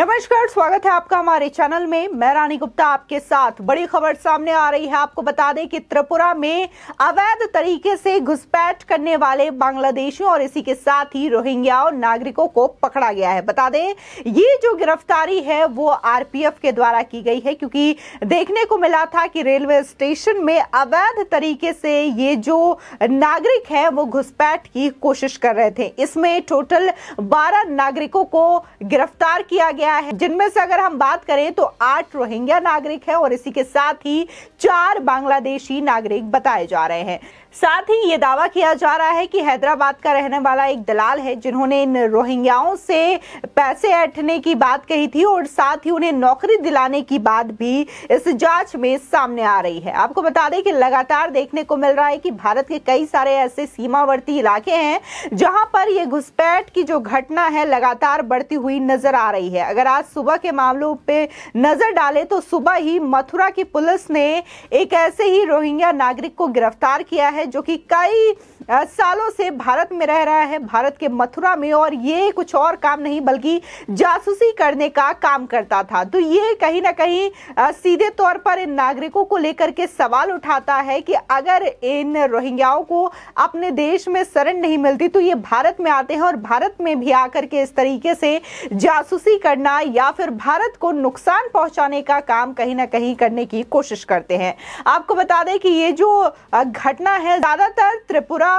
नमस्कार स्वागत है आपका हमारे चैनल में मैं रानी गुप्ता आपके साथ बड़ी खबर सामने आ रही है आपको बता दें कि त्रिपुरा में अवैध तरीके से घुसपैठ करने वाले बांग्लादेशियों और इसी के साथ ही रोहिंग्याओं नागरिकों को पकड़ा गया है बता दें ये जो गिरफ्तारी है वो आरपीएफ के द्वारा की गई है क्योंकि देखने को मिला था कि रेलवे स्टेशन में अवैध तरीके से ये जो नागरिक है वो घुसपैठ की कोशिश कर रहे थे इसमें टोटल बारह नागरिकों को गिरफ्तार किया गया गया है जिनमें से अगर हम बात करें तो आठ रोहिंग्या नागरिक है और इसी के साथ ही चार बांग्लादेशी नागरिक बताए जा रहे हैं साथ ही ये दावा किया जा रहा है कि हैदराबाद का रहने वाला एक दलाल है जिन्होंने इन रोहिंग्याओं से पैसे ऐठने की बात कही थी और साथ ही उन्हें नौकरी दिलाने की बात भी इस जांच में सामने आ रही है आपको बता दें कि लगातार देखने को मिल रहा है कि भारत के कई सारे ऐसे सीमावर्ती इलाके हैं जहां पर ये घुसपैठ की जो घटना है लगातार बढ़ती हुई नजर आ रही है अगर आज सुबह के मामलों पर नजर डाले तो सुबह ही मथुरा की पुलिस ने एक ऐसे ही रोहिंग्या नागरिक को गिरफ्तार किया है है जो कि कई सालों से भारत में रह रहा है भारत के मथुरा में और ये कुछ और काम नहीं बल्कि जासूसी करने का काम करता था तो ये कहीं ना कहीं सीधे तौर पर इन नागरिकों को लेकर के सवाल उठाता है कि अगर इन रोहिंग्याओं को अपने देश में शरण नहीं मिलती तो ये भारत में आते हैं और भारत में भी आकर के इस तरीके से जासूसी करना या फिर भारत को नुकसान पहुंचाने का काम कहीं ना कहीं करने की कोशिश करते हैं आपको बता दें कि ये जो घटना है ज्यादातर त्रिपुरा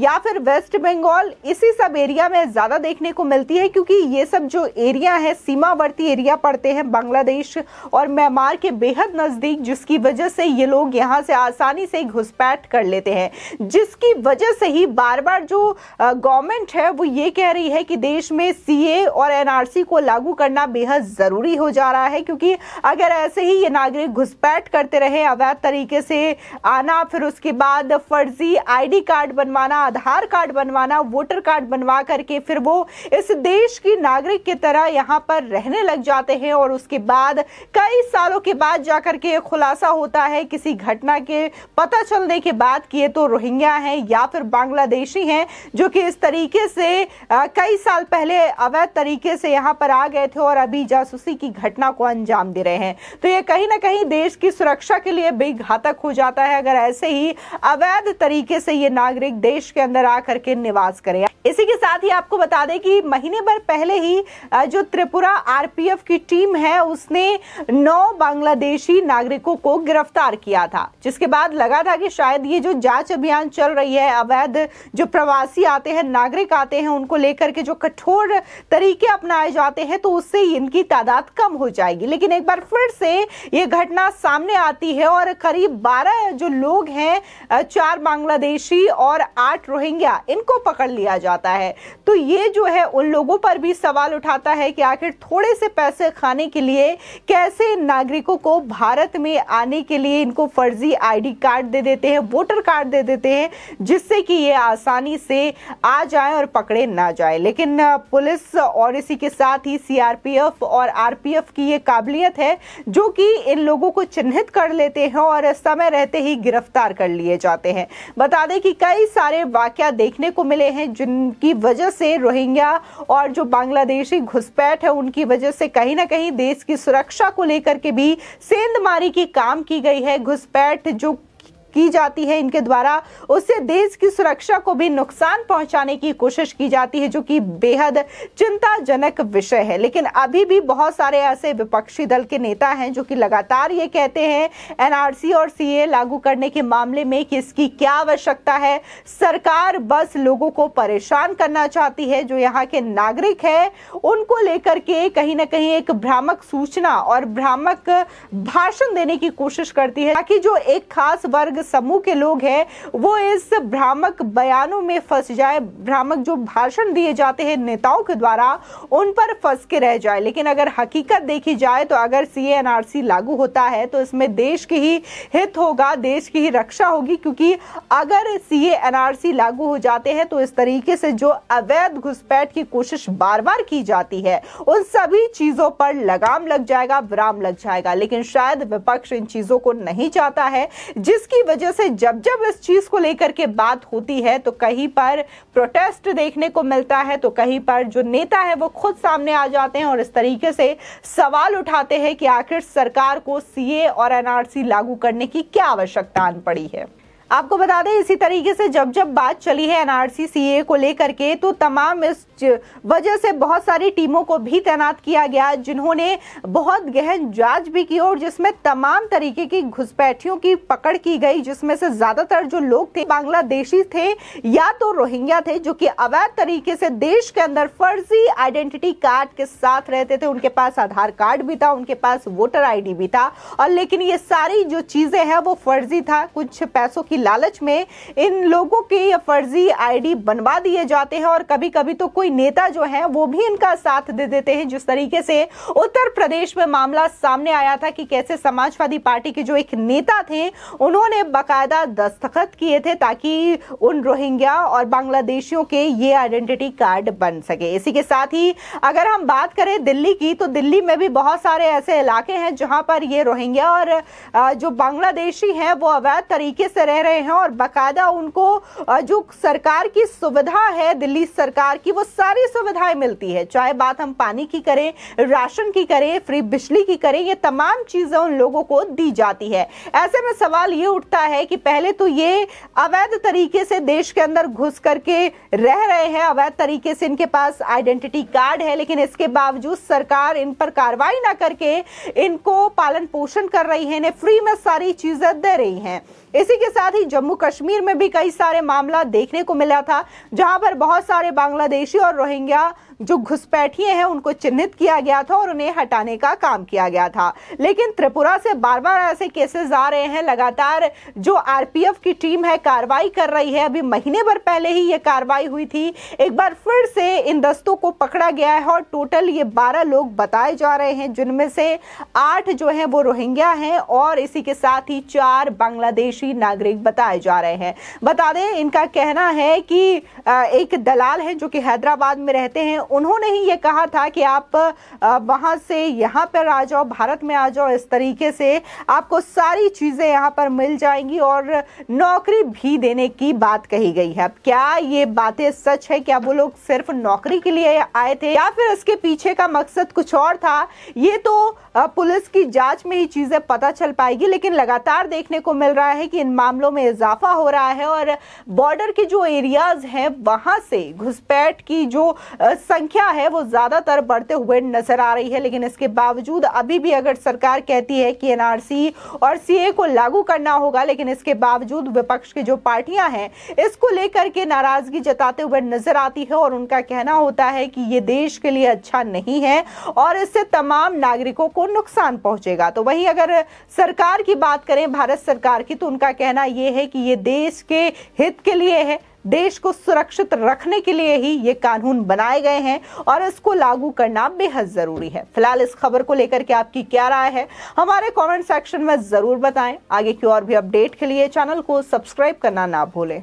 या फिर वेस्ट बंगाल इसी सब एरिया में ज़्यादा देखने को मिलती है क्योंकि ये सब जो एरिया है सीमावर्ती एरिया पड़ते हैं बांग्लादेश और म्यांमार के बेहद नज़दीक जिसकी वजह से ये लोग यहाँ से आसानी से घुसपैठ कर लेते हैं जिसकी वजह से ही बार बार जो गवर्नमेंट है वो ये कह रही है कि देश में सी और एन को लागू करना बेहद ज़रूरी हो जा रहा है क्योंकि अगर ऐसे ही ये नागरिक घुसपैठ करते रहे अवैध तरीके से आना फिर उसके बाद फर्जी आई कार्ड बनवाना आधार कार्ड बनवाना वोटर कार्ड बनवा करके फिर वो इस देश की नागरिक की तरह यहाँ पर रहने लग जाते हैं और उसके बाद कई सालों के बाद जाकर के खुलासा होता है किसी घटना के पता चलने के बाद कि ये तो रोहिंग्या हैं या फिर बांग्लादेशी हैं जो कि इस तरीके से आ, कई साल पहले अवैध तरीके से यहाँ पर आ गए थे और अभी जासूसी की घटना को अंजाम दे रहे हैं तो ये कहीं ना कहीं देश की सुरक्षा के लिए बेघातक हो जाता है अगर ऐसे ही अवैध तरीके से ये नागरिक देश के अंदर आ करके निवास करें इसी के साथ ही आपको बता दें कि महीने भर पहले ही जो त्रिपुरा आरपीएफ की टीम है उसने नौ बांग्लादेशी नागरिकों को गिरफ्तार किया था जिसके बाद लगा था कि शायद ये जो जांच अभियान चल रही है अवैध जो प्रवासी आते हैं नागरिक आते हैं उनको लेकर के जो कठोर तरीके अपनाए जाते हैं तो उससे इनकी तादाद कम हो जाएगी लेकिन एक बार फिर से ये घटना सामने आती है और करीब बारह जो लोग हैं चार बांग्लादेशी और आठ आठ रोहिंग्या इनको पकड़ लिया जाता है तो ये जो है उन लोगों पर भी सवाल उठाता है कि आखिर थोड़े से पैसे खाने के लिए कैसे नागरिकों को भारत में आने के लिए इनको फर्जी आईडी कार्ड दे देते हैं वोटर कार्ड दे देते हैं जिससे कि ये आसानी से आ जाए और पकड़े ना जाए लेकिन पुलिस और इसी के साथ ही सीआरपीएफ और आरपीएफ की ये काबिलियत है जो कि इन लोगों को चिन्हित कर लेते हैं और समय रहते ही गिरफ्तार कर लिए जाते हैं बता दें कि कई सारे वाक़ देखने को मिले हैं जिनकी वजह से रोहिंग्या और जो बांग्लादेशी घुसपैठ है उनकी वजह से कहीं ना कहीं देश की सुरक्षा को लेकर के भी सेंधमारी की काम की गई है घुसपैठ जो की जाती है इनके द्वारा उससे देश की सुरक्षा को भी नुकसान पहुंचाने की कोशिश की जाती है जो कि बेहद चिंताजनक विषय है लेकिन अभी भी बहुत सारे ऐसे विपक्षी दल के नेता हैं जो कि लगातार ये कहते हैं एनआरसी और सीए लागू करने के मामले में कि इसकी क्या आवश्यकता है सरकार बस लोगों को परेशान करना चाहती है जो यहाँ के नागरिक है उनको लेकर के कहीं ना कहीं एक भ्रामक सूचना और भ्रामक भाषण देने की कोशिश करती है ताकि जो एक खास वर्ग समूह के लोग हैं वो इस भ्रामक बयानों में फंस जाए भ्रामक जो भाषण दिए जाते हैं नेताओं के द्वारा उन पर फंस के रह जाए लेकिन अगर हकीकत देखी जाए तो अगर सी लागू होता है तो इसमें देश के ही हित होगा देश की ही रक्षा होगी क्योंकि अगर सी लागू हो जाते हैं तो इस तरीके से जो अवैध घुसपैठ की कोशिश बार बार की जाती है उन सभी चीज़ों पर लगाम लग जाएगा विराम लग जाएगा लेकिन शायद विपक्ष इन चीज़ों को नहीं चाहता है जिसकी वजह वजह से जब जब इस चीज़ को लेकर के बात होती है तो कहीं पर प्रोटेस्ट देखने को मिलता है तो कहीं पर जो नेता है वो खुद सामने आ जाते हैं और इस तरीके से सवाल उठाते हैं कि आखिर सरकार को सीए और एनआरसी लागू करने की क्या आवश्यकता पड़ी है आपको बता दें इसी तरीके से जब जब बात चली है एनआरसी सीए को लेकर के तो तमाम इस वजह से बहुत सारी टीमों को भी तैनात किया गया जिन्होंने बहुत गहन जांच भी की और जिसमें तमाम तरीके की घुसपैठियों की पकड़ की गई जिसमें से ज़्यादातर जो लोग थे बांग्लादेशी थे या तो रोहिंग्या थे जो कि अवैध तरीके से देश के अंदर फर्जी आइडेंटिटी कार्ड के साथ रहते थे उनके पास आधार कार्ड भी था उनके पास वोटर आई भी था और लेकिन ये सारी जो चीज़ें हैं वो फर्जी था कुछ पैसों की की लालच में इन लोगों की फर्जी आईडी बनवा दिए जाते हैं और कभी कभी तो कोई नेता जो है वो भी इनका साथ दे देते हैं जिस तरीके से उत्तर प्रदेश में मामला सामने आया था कि कैसे समाजवादी पार्टी के जो एक नेता थे उन्होंने बाकायदा दस्तखत किए थे ताकि उन रोहिंग्या और बांग्लादेशियों के ये आइडेंटिटी कार्ड बन सके इसी के साथ ही अगर हम बात करें दिल्ली की तो दिल्ली में भी बहुत सारे ऐसे इलाके हैं जहां पर ये रोहिंग्या और जो बांग्लादेशी हैं वो अवैध तरीके से रह रहे हैं और बाकायदा उनको जो सरकार की सुविधा है दिल्ली सरकार की वो सारी सुविधाएं मिलती है चाहे बात हम पानी की करें राशन की करें फ्री बिजली की करें ये तमाम चीज़ें उन लोगों को दी जाती है ऐसे में सवाल ये उठता है कि पहले तो ये अवैध तरीके से देश के अंदर घुस करके रह रहे हैं अवैध तरीके से इनके पास आइडेंटिटी कार्ड है लेकिन इसके बावजूद सरकार इन पर कार्रवाई ना करके इनको पालन पोषण कर रही है इन्हें फ्री में सारी चीज़ें दे रही हैं इसी के साथ ही जम्मू कश्मीर में भी कई सारे मामला देखने को मिला था जहां पर बहुत सारे बांग्लादेशी और रोहिंग्या जो घुसपैठिए हैं उनको चिन्हित किया गया था और उन्हें हटाने का काम किया गया था लेकिन त्रिपुरा से बार बार ऐसे केसेस आ रहे हैं लगातार जो आरपीएफ की टीम है कार्रवाई कर रही है अभी महीने भर पहले ही ये कार्रवाई हुई थी एक बार फिर से इन दस्तों को पकड़ा गया है और टोटल ये बारह लोग बताए जा रहे हैं जिनमें से आठ जो है वो रोहिंग्या हैं और इसी के साथ ही चार बांग्लादेशी विदेशी नागरिक बताए जा रहे हैं बता दें इनका कहना है कि एक दलाल है जो कि हैदराबाद में रहते हैं उन्होंने ही ये कहा था कि आप वहाँ से यहाँ पर आ जाओ भारत में आ जाओ इस तरीके से आपको सारी चीज़ें यहाँ पर मिल जाएंगी और नौकरी भी देने की बात कही गई है अब क्या ये बातें सच है क्या वो लोग सिर्फ नौकरी के लिए आए थे या फिर इसके पीछे का मकसद कुछ और था ये तो पुलिस की जांच में ही चीज़ें पता चल पाएगी लेकिन लगातार देखने को मिल रहा है है कि इन मामलों में इजाफा हो रहा है और बॉर्डर के जो एरियाज हैं वहां से घुसपैठ की जो संख्या है वो ज़्यादातर बढ़ते हुए नजर आ रही है लेकिन इसके बावजूद अभी भी अगर सरकार कहती है कि एनआरसी और सीए को लागू करना होगा लेकिन इसके बावजूद विपक्ष की जो पार्टियां हैं इसको लेकर के नाराजगी जताते हुए नजर आती है और उनका कहना होता है कि ये देश के लिए अच्छा नहीं है और इससे तमाम नागरिकों को नुकसान पहुंचेगा तो वहीं अगर सरकार की बात करें भारत सरकार की तो उनका कहना ये है कि ये देश के हित के लिए है देश को सुरक्षित रखने के लिए ही ये कानून बनाए गए हैं और इसको लागू करना बेहद ज़रूरी है फिलहाल इस खबर को लेकर के आपकी क्या राय है हमारे कमेंट सेक्शन में ज़रूर बताएं आगे की और भी अपडेट के लिए चैनल को सब्सक्राइब करना ना भूलें